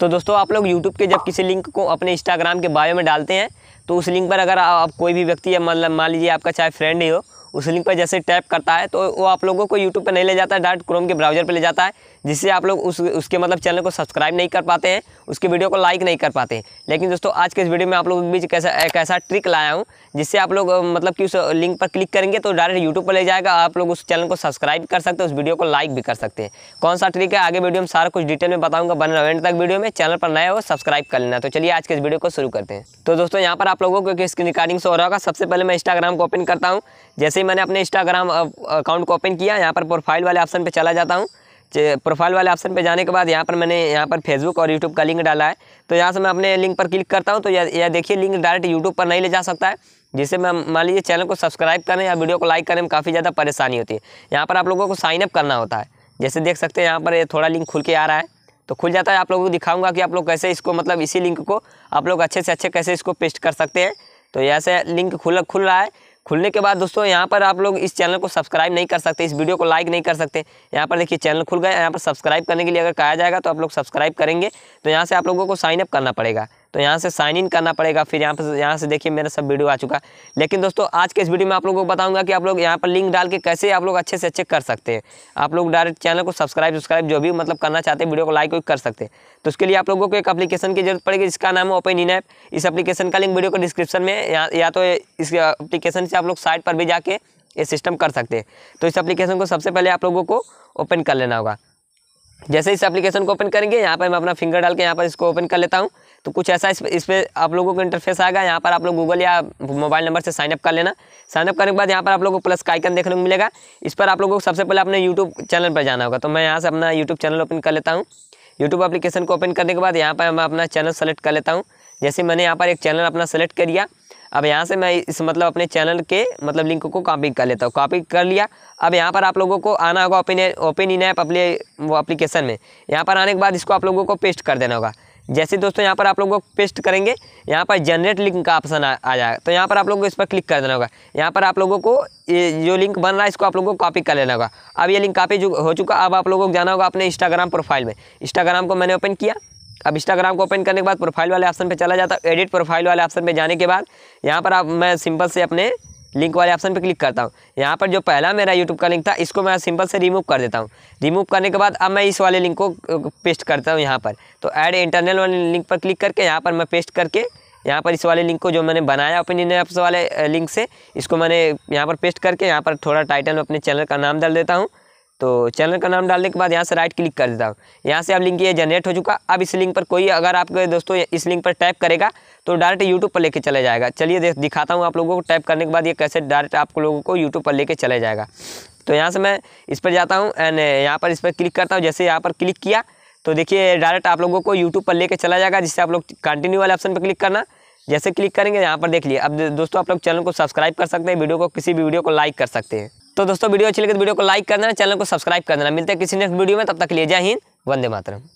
तो दोस्तों आप लोग यूट्यूब के जब किसी लिंक को अपने इंस्टाग्राम के बायो में डालते हैं तो उस लिंक पर अगर आप कोई भी व्यक्ति या मतलब मान लीजिए आपका चाहे फ्रेंड ही हो उस लिंक पर जैसे टैप करता है तो वो आप लोगों को यूट्यूब पर नहीं ले जाता है डायरेक्ट क्रोम के ब्राउजर पर ले जाता है जिससे आप लोग उस उसके मतलब चैनल को सब्सक्राइब नहीं कर पाते हैं उसके वीडियो को लाइक नहीं कर पाते हैं लेकिन दोस्तों आज के इस वीडियो में आप लोगों के बीच कैसा एक ऐसा ट्रिक लाया हूँ जिससे आप लोग मतलब कि उस लिंक पर क्लिक करेंगे तो डायरेक्ट यूट्यूब पर ले जाएगा आप लोग उस चैनल को सब्सक्राइब कर सकते हैं उस वीडियो को लाइक भी कर सकते हैं कौन सा ट्रिक है आगे वीडियो में सारा कुछ डिटेल में बताऊँगा बन रहा तक वीडियो में चैनल पर नया हो सब्सक्राइब कर लेना तो चलिए आज के इस वीडियो को शुरू करते हैं तो दोस्तों यहाँ पर आप लोगों को स्क्रीन रिकॉर्डिंग से हो रहा होगा सबसे पहले मैं इंस्टाग्राम को ओपन करता हूँ जैसे ही मैंने अपने इंस्टाग्राम अकाउंट को ओपन किया यहाँ पर प्रोफाइल वाले ऑप्शन पर चला जाता हूँ प्रोफाइल वाले ऑप्शन पे जाने के बाद यहाँ पर मैंने यहाँ पर फेसबुक और यूट्यूब का लिंक डाला है तो यहाँ से मैं अपने लिंक पर क्लिक करता हूँ तो यह देखिए लिंक डायरेक्ट यूट्यूब पर नहीं ले जा सकता है जिससे मैं मान लीजिए चैनल को सब्सक्राइब करने या वीडियो को लाइक करने में तो काफ़ी ज़्यादा परेशानी होती है यहाँ पर आप लोगों को साइनअप करना होता है जैसे देख सकते हैं यहाँ पर थोड़ा लिंक खुल के आ रहा है तो खुल जाता है आप लोगों को दिखाऊंगा कि आप लोग कैसे इसको मतलब इसी लिंक को आप लोग अच्छे से अच्छे कैसे इसको पेस्ट कर सकते हैं तो ऐसे लिंक खुल खुल रहा है खुलने के बाद दोस्तों यहाँ पर आप लोग इस चैनल को सब्सक्राइब नहीं कर सकते इस वीडियो को लाइक नहीं कर सकते यहाँ पर देखिए चैनल खुल गया यहाँ पर सब्सक्राइब करने के लिए अगर कहा जाएगा तो आप लोग सब्सक्राइब करेंगे तो यहाँ से आप लोगों को साइनअप करना पड़ेगा तो यहाँ से साइन इन करना पड़ेगा फिर यहाँ पर यहाँ से देखिए मेरा सब वीडियो आ चुका लेकिन दोस्तों आज के इस वीडियो में आप लोगों को बताऊंगा कि आप लोग यहाँ पर लिंक डाल के कैसे आप लोग अच्छे से अच्छे कर सकते हैं आप लोग डायरेक्ट चैनल को सब्सक्राइब सब्सक्राइब जो भी मतलब करना चाहते हैं वीडियो को लाइक कर सकते हैं तो उसके लिए आप लोगों को एक अपलीकेशन की जरूरत पड़ेगी जिसका नाम है ओपन इन ऐप इस अपलीकेशन का लिंक वीडियो को डिस्क्रिप्शन में या, या तो इस अपलीकेशन से आप लोग साइट पर भी जाके ये सिस्टम कर सकते हैं तो इस अपलीकेशन को सबसे पहले आप लोगों को ओपन कर लेना होगा जैसे इस एप्लीकेशन को ओपन करेंगे यहाँ पर मैं अपना फिंगर डाल के यहाँ पर इसको ओपन कर लेता हूँ तो कुछ ऐसा इस, इस पर आप लोगों को इंटरफेस आएगा यहाँ पर आप लोग गूगल या मोबाइल नंबर से साइनअप कर लेना साइनअप करने के बाद यहाँ पर आप लोगों को प्लस का आइकन देखने को मिलेगा इस पर आप लोगों को सबसे पहले अपने यूट्यूब चैनल पर जाना होगा तो मैं यहाँ से अपना यूट्यूब चैनल ओपन कर लेता हूँ यूट्यूब अपलीकेशन को ओपन करने के बाद यहाँ पर मैं अपना चैनल सेलेक्ट कर लेता हूँ जैसे मैंने यहाँ पर एक चैनल अपना सेलेक्ट कर लिया अब यहाँ से मैं इस मतलब अपने चैनल के मतलब लिंक को कॉपी कर लेता हूँ कॉपी कर लिया अब यहाँ पर आप लोगों को आना होगा ओपन ओपन इन ऐप अपने वो एप्लीकेशन में यहाँ पर आने के बाद इसको आप लोगों को पेस्ट कर देना होगा जैसे दोस्तों यहाँ पर आप लोग पेस्ट करेंगे यहाँ पर जनरेट लिंक का ऑप्शन आ, आ जाएगा तो यहाँ पर आप लोगों को इस पर क्लिक कर देना होगा यहाँ पर आप लोगों को ये जो लिंक बन रहा है इसको आप लोगों को कॉपी कर लेना होगा अब ये लिंक कॉपी हो चुका अब आप लोगों को जाना होगा अपने इंस्टाग्राम प्रोफाइल में इंस्टाग्राम को मैंने ओपन किया अब इंस्टाग्राम को ओपन करने के बाद प्रोफाइल वाले ऑप्शन पर चला जाता हूँ एडिट प्रोफाइल वाले ऑप्शन पर जाने के बाद यहाँ पर आप मैं सिंपल से अपने लिंक वाले ऑप्शन पर क्लिक करता हूँ यहाँ पर जो पहला मेरा यूट्यूब का लिंक था इसको मैं सिंपल से रिमूव कर देता हूँ रिमूव करने के बाद अब मैं इस वाले लिंक को पेस्ट करता हूँ यहाँ पर तो ऐड इंटरनल वाले लिंक पर क्लिक करके यहाँ पर मैं पेस्ट करके यहाँ पर इस वाले लिंक को जो मैंने बनाया ओपन इन ऐप्स वाले लिंक से इसको मैंने यहाँ पर पेस्ट करके यहाँ पर थोड़ा टाइटल में अपने चैनल का नाम डाल देता हूँ तो चैनल का नाम डालने के बाद यहाँ से राइट क्लिक कर देता हूँ यहाँ से अब लिंक ये जनरेट हो चुका अब इस लिंक पर कोई अगर आपके दोस्तों इस लिंक पर टैप करेगा तो डायरेक्ट यूट्यूब पर लेके चला जाएगा चलिए दिखाता हूँ आप लोगों को टैप करने के बाद ये कैसे डायरेक्ट आप लोगों को यूट्यूब पर लेके चला जाएगा तो यहाँ से मैं इस पर जाता हूँ एंड यहाँ पर इस पर क्लिक करता हूँ जैसे यहाँ पर क्लिक किया तो देखिए डायरेक्ट आप लोगों को यूट्यूब पर लेके चला जाएगा जिससे आप लोग कंटिन्यू वाले ऑप्शन पर क्लिक करना जैसे क्लिक करेंगे यहाँ पर देख लिए अब दोस्तों आप लोग चैनल को सब्सक्राइब कर सकते हैं वीडियो को किसी भी वीडियो को लाइक कर सकते हैं तो दोस्तों वीडियो अच्छी लगे तो वीडियो को लाइक कर देना चैनल को सब्सक्राइब कर देना मिलते हैं किसी नेक्स्ट वीडियो में तब तक लिए जय हिंद वंदे मातरम